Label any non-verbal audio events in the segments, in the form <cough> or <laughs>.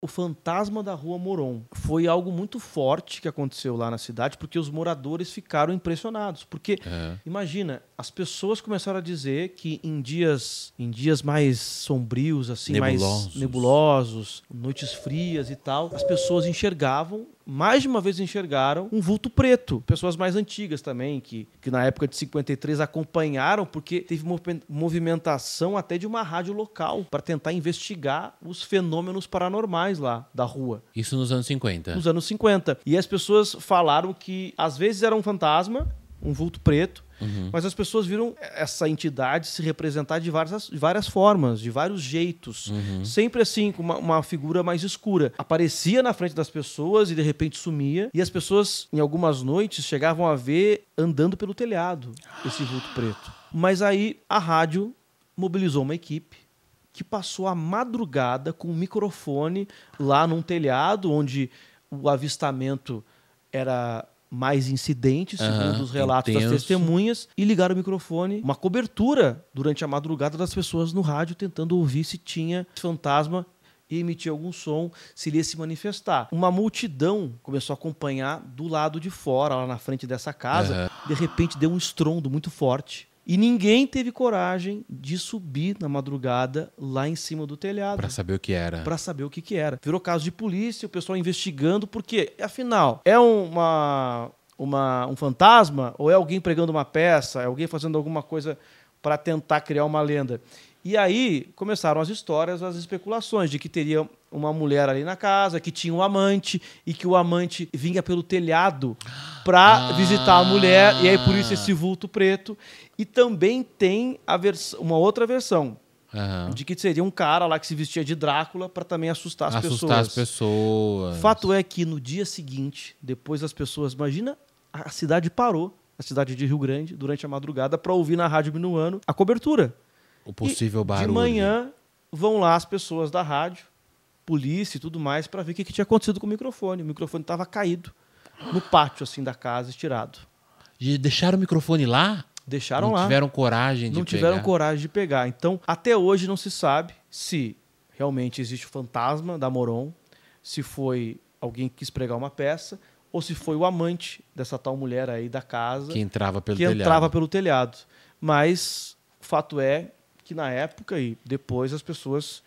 o fantasma da rua Moron. Foi algo muito forte que aconteceu lá na cidade, porque os moradores ficaram impressionados. Porque, é. imagina, as pessoas começaram a dizer que em dias, em dias mais sombrios, assim, nebulosos. mais nebulosos, noites frias e tal, as pessoas enxergavam mais de uma vez enxergaram um vulto preto. Pessoas mais antigas também, que, que na época de 53 acompanharam, porque teve movimentação até de uma rádio local para tentar investigar os fenômenos paranormais lá da rua. Isso nos anos 50. Nos anos 50. E as pessoas falaram que às vezes era um fantasma, um vulto preto, uhum. mas as pessoas viram essa entidade se representar de várias, de várias formas, de vários jeitos. Uhum. Sempre assim, com uma, uma, figura mais escura. Aparecia na frente das pessoas e de repente sumia. E as pessoas, em algumas noites, chegavam a ver andando pelo telhado esse vulto preto. Mas aí a rádio mobilizou uma equipe que passou a madrugada com um microfone lá num telhado onde o avistamento era mais incidentes, segundo os relatos intenso. das testemunhas, e ligaram o microfone, uma cobertura durante a madrugada das pessoas no rádio tentando ouvir se tinha fantasma e emitir algum som se ele ia se manifestar. Uma multidão começou a acompanhar do lado de fora, lá na frente dessa casa. Uhum. De repente deu um estrondo muito forte. E ninguém teve coragem de subir na madrugada lá em cima do telhado. Para saber o que era. Para saber o que, que era. Virou caso de polícia, o pessoal investigando, porque, afinal, é uma, uma, um fantasma ou é alguém pregando uma peça, é alguém fazendo alguma coisa para tentar criar uma lenda. E aí começaram as histórias, as especulações de que teria uma mulher ali na casa, que tinha um amante e que o amante vinha pelo telhado para ah. visitar a mulher e aí por isso esse vulto preto. E também tem uma outra versão. Uhum. De que seria um cara lá que se vestia de Drácula para também assustar as assustar pessoas. Assustar as pessoas. Fato é que no dia seguinte, depois as pessoas. Imagina, a cidade parou, a cidade de Rio Grande, durante a madrugada, para ouvir na Rádio Minuano a cobertura o possível e barulho. De manhã vão lá as pessoas da rádio, polícia e tudo mais, para ver o que, que tinha acontecido com o microfone. O microfone estava caído no pátio assim da casa, estirado. E deixaram o microfone lá? Deixaram não lá. Não tiveram coragem de não pegar. Não tiveram coragem de pegar. Então, até hoje não se sabe se realmente existe o fantasma da Moron, se foi alguém que quis pregar uma peça, ou se foi o amante dessa tal mulher aí da casa. Que entrava pelo que telhado. entrava pelo telhado. Mas o fato é que na época e depois as pessoas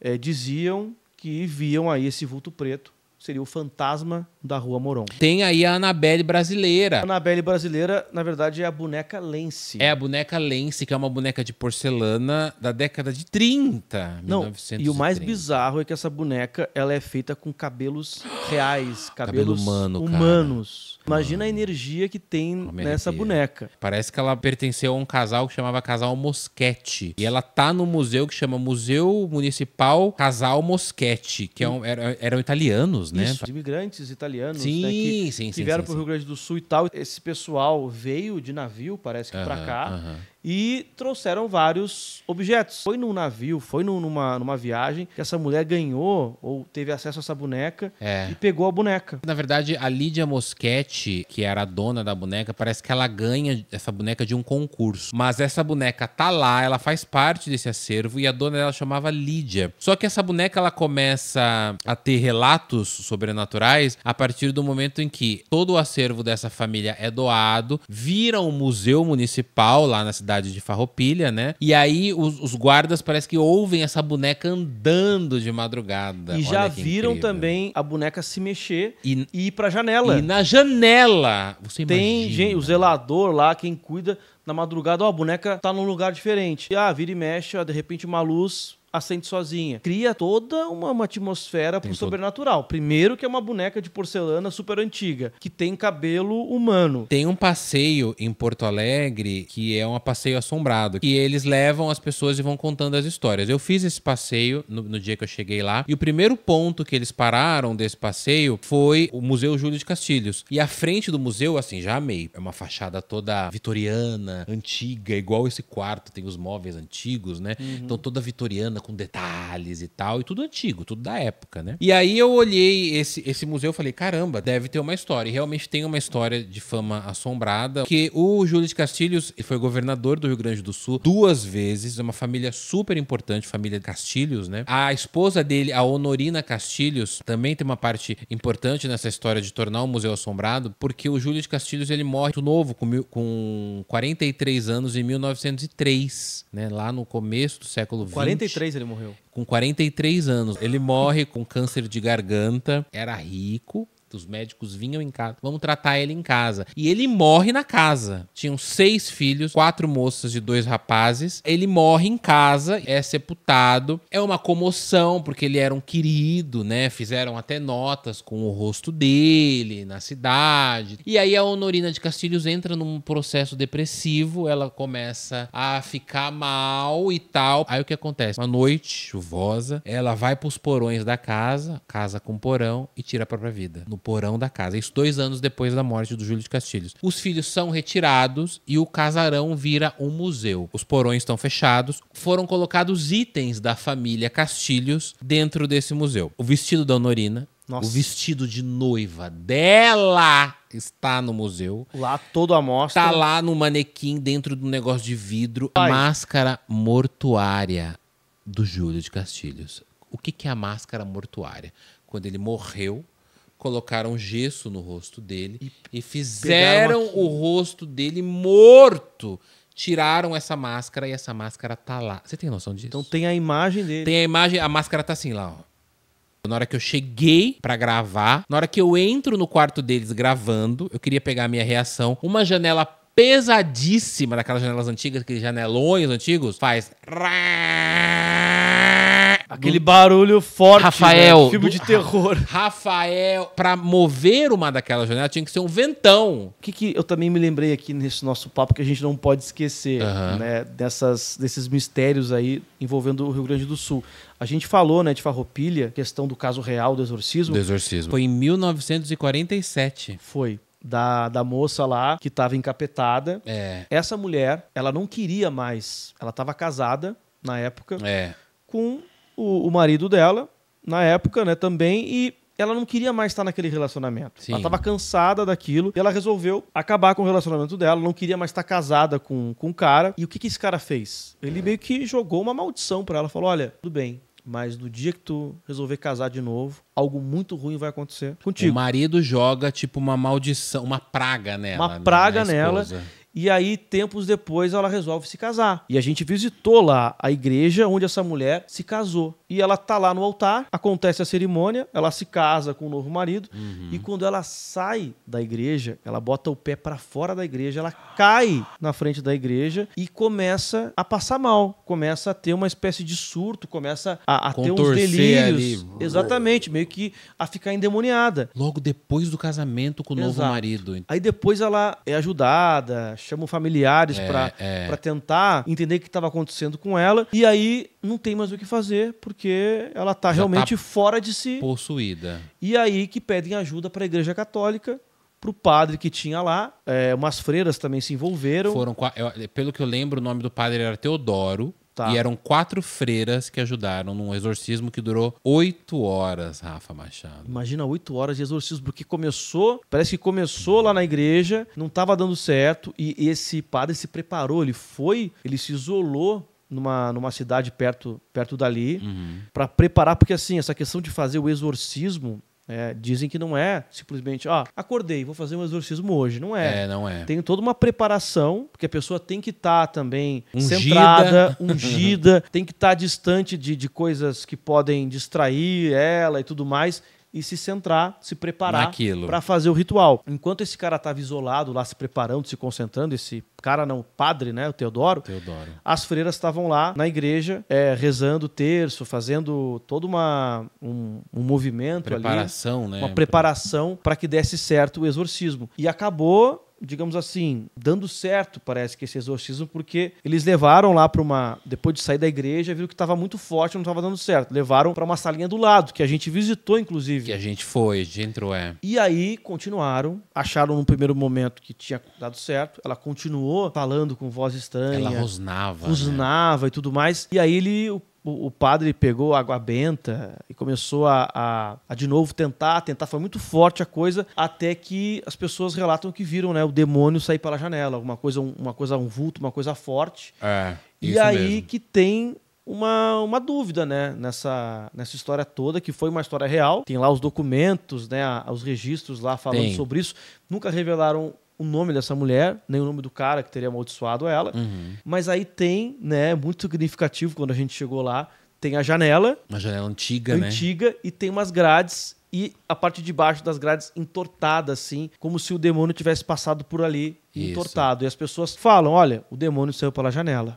é, diziam que viam aí esse vulto preto, seria o fantasma da Rua Moron. Tem aí a Anabelle brasileira. A Anabelle brasileira, na verdade, é a boneca Lense. É a boneca Lense, que é uma boneca de porcelana da década de 30, Não, 1930. E o mais bizarro é que essa boneca ela é feita com cabelos reais, <gasps> cabelos Cabelo humano, humanos. Cara. Imagina ah. a energia que tem nessa arrepia. boneca. Parece que ela pertenceu a um casal que chamava Casal Mosquete. E ela tá no museu que chama Museu Municipal Casal Mosquete, que é um, era, eram italianos, né? Isso, imigrantes italianos, né, sim, né? Que, sim, que sim, vieram sim, pro sim. Rio Grande do Sul e tal. Esse pessoal veio de navio, parece que uh -huh, pra cá. Uh -huh e trouxeram vários objetos. Foi num navio, foi numa, numa viagem que essa mulher ganhou ou teve acesso a essa boneca é. e pegou a boneca. Na verdade, a Lídia Moschetti, que era a dona da boneca, parece que ela ganha essa boneca de um concurso. Mas essa boneca tá lá, ela faz parte desse acervo e a dona dela chamava Lídia. Só que essa boneca ela começa a ter relatos sobrenaturais a partir do momento em que todo o acervo dessa família é doado, vira um museu municipal lá na cidade cidade de Farroupilha, né? E aí os, os guardas parece que ouvem essa boneca andando de madrugada. E Olha já viram incrível. também a boneca se mexer e, e ir pra janela. E na janela, você Tem imagina. gente, o zelador lá, quem cuida, na madrugada, ó, a boneca tá num lugar diferente. E, ah, vira e mexe, ó, de repente uma luz acende sozinha. Cria toda uma, uma atmosfera tem pro todo. sobrenatural. Primeiro que é uma boneca de porcelana super antiga, que tem cabelo humano. Tem um passeio em Porto Alegre que é um passeio assombrado, que eles levam as pessoas e vão contando as histórias. Eu fiz esse passeio no, no dia que eu cheguei lá, e o primeiro ponto que eles pararam desse passeio foi o Museu Júlio de Castilhos. E a frente do museu, assim, já amei. É uma fachada toda vitoriana, antiga, igual esse quarto, tem os móveis antigos, né? Uhum. Então toda vitoriana, com detalhes e tal, e tudo antigo, tudo da época, né? E aí eu olhei esse, esse museu e falei, caramba, deve ter uma história. E realmente tem uma história de fama assombrada, que o Júlio de Castilhos foi governador do Rio Grande do Sul duas vezes, é uma família super importante, família Castilhos, né? A esposa dele, a Honorina Castilhos, também tem uma parte importante nessa história de tornar o museu assombrado, porque o Júlio de Castilhos ele morre novo, com, mil, com 43 anos em 1903, né? Lá no começo do século XX. 43 ele morreu? Com 43 anos. Ele morre com câncer de garganta, era rico, que os médicos vinham em casa, vamos tratar ele em casa. E ele morre na casa. Tinham seis filhos, quatro moças e dois rapazes. Ele morre em casa, é sepultado. É uma comoção, porque ele era um querido, né? Fizeram até notas com o rosto dele na cidade. E aí a Honorina de Castilhos entra num processo depressivo, ela começa a ficar mal e tal. Aí o que acontece? Uma noite chuvosa, ela vai pros porões da casa, casa com porão, e tira a própria vida. No porão da casa. Isso dois anos depois da morte do Júlio de Castilhos. Os filhos são retirados e o casarão vira um museu. Os porões estão fechados. Foram colocados itens da família Castilhos dentro desse museu. O vestido da Honorina, nossa. O vestido de noiva dela está no museu. Lá todo a mostra. Está lá no manequim dentro do negócio de vidro, Ai. a máscara mortuária do Júlio de Castilhos. O que, que é a máscara mortuária? Quando ele morreu, colocaram gesso no rosto dele e, e fizeram o rosto dele morto. Tiraram essa máscara e essa máscara tá lá. Você tem noção disso? Então tem a imagem dele. Tem a imagem, a máscara tá assim lá, ó. Na hora que eu cheguei para gravar, na hora que eu entro no quarto deles gravando, eu queria pegar a minha reação. Uma janela pesadíssima daquelas janelas antigas, aqueles janelões antigos, faz. Aquele barulho forte, Rafael, né? filme do... de terror. <laughs> Rafael, para mover uma daquela janela tinha que ser um ventão. O que, que eu também me lembrei aqui nesse nosso papo que a gente não pode esquecer, uhum. né, dessas, desses mistérios aí envolvendo o Rio Grande do Sul. A gente falou, né, de Farroupilha, questão do caso real do exorcismo. Do exorcismo. Foi em 1947. Foi da, da moça lá que estava encapetada. É. Essa mulher, ela não queria mais. Ela estava casada na época é. com o, o marido dela, na época, né, também, e ela não queria mais estar naquele relacionamento. Sim. Ela estava cansada daquilo e ela resolveu acabar com o relacionamento dela, não queria mais estar casada com, com o um cara. E o que, que esse cara fez? Ele meio que jogou uma maldição para ela, falou: olha, tudo bem. Mas no dia que tu resolver casar de novo, algo muito ruim vai acontecer contigo. O marido joga, tipo, uma maldição, uma praga nela. Uma praga né, nela. E aí, tempos depois, ela resolve se casar. E a gente visitou lá a igreja onde essa mulher se casou. E ela tá lá no altar, acontece a cerimônia, ela se casa com o novo marido. Uhum. E quando ela sai da igreja, ela bota o pé para fora da igreja, ela cai na frente da igreja e começa a passar mal. Começa a ter uma espécie de surto, começa a, a ter uns delírios. Ali. Uhum. Exatamente, meio que a ficar endemoniada. Logo depois do casamento com o Exato. novo marido. Aí depois ela é ajudada, chamam familiares é, para é. tentar entender o que estava acontecendo com ela. E aí não tem mais o que fazer, porque ela está tá realmente tá fora de si. Possuída. E aí que pedem ajuda para a Igreja Católica para o padre que tinha lá. É, umas freiras também se envolveram. Foram, eu, pelo que eu lembro, o nome do padre era Teodoro. Tá. E eram quatro freiras que ajudaram num exorcismo que durou oito horas, Rafa Machado. Imagina oito horas de exorcismo, porque começou, parece que começou lá na igreja, não estava dando certo, e esse padre se preparou, ele foi, ele se isolou numa, numa cidade perto, perto dali, uhum. para preparar, porque assim, essa questão de fazer o exorcismo é, dizem que não é simplesmente, ó, ah, acordei, vou fazer um exorcismo hoje. Não é. É, não é. Tem toda uma preparação, porque a pessoa tem que estar tá também ungida. centrada, <laughs> ungida, tem que estar tá distante de, de coisas que podem distrair ela e tudo mais e se centrar, se preparar para fazer o ritual. Enquanto esse cara estava isolado lá, se preparando, se concentrando, esse cara não, o padre, né, o Teodoro, Teodoro. as freiras estavam lá na igreja, é, rezando o terço, fazendo todo uma, um, um movimento preparação, ali. Preparação, né? Uma preparação para que desse certo o exorcismo. E acabou digamos assim, dando certo, parece que esse exorcismo, porque eles levaram lá para uma. Depois de sair da igreja, viram que estava muito forte, não estava dando certo. Levaram para uma salinha do lado, que a gente visitou, inclusive. Que a gente foi, a gente entrou, é. E aí continuaram, acharam no primeiro momento que tinha dado certo. Ela continuou falando com voz estranha. Ela rosnava. Né? Rosnava né? e tudo mais. E aí ele o, padre pegou água benta e começou a, a, a, de novo tentar, tentar. Foi muito forte a coisa, até que as pessoas relatam que viram né, o demônio sair pela janela, alguma coisa, um, uma coisa, um vulto, uma coisa forte. É, e aí mesmo. que tem uma, uma dúvida, né, nessa, nessa história toda, que foi uma história real. Tem lá os documentos, né, os registros lá falando Tem. sobre isso. Nunca revelaram o nome dessa mulher, nem o nome do cara que teria amaldiçoado ela. Uhum. Mas aí tem, né, muito significativo quando a gente chegou lá, tem a janela. Uma janela antiga, antiga né? Antiga, e tem umas grades e a parte de baixo das grades entortada, assim, como se o demônio tivesse passado por ali Isso. entortado. E as pessoas falam: olha, o demônio saiu pela janela.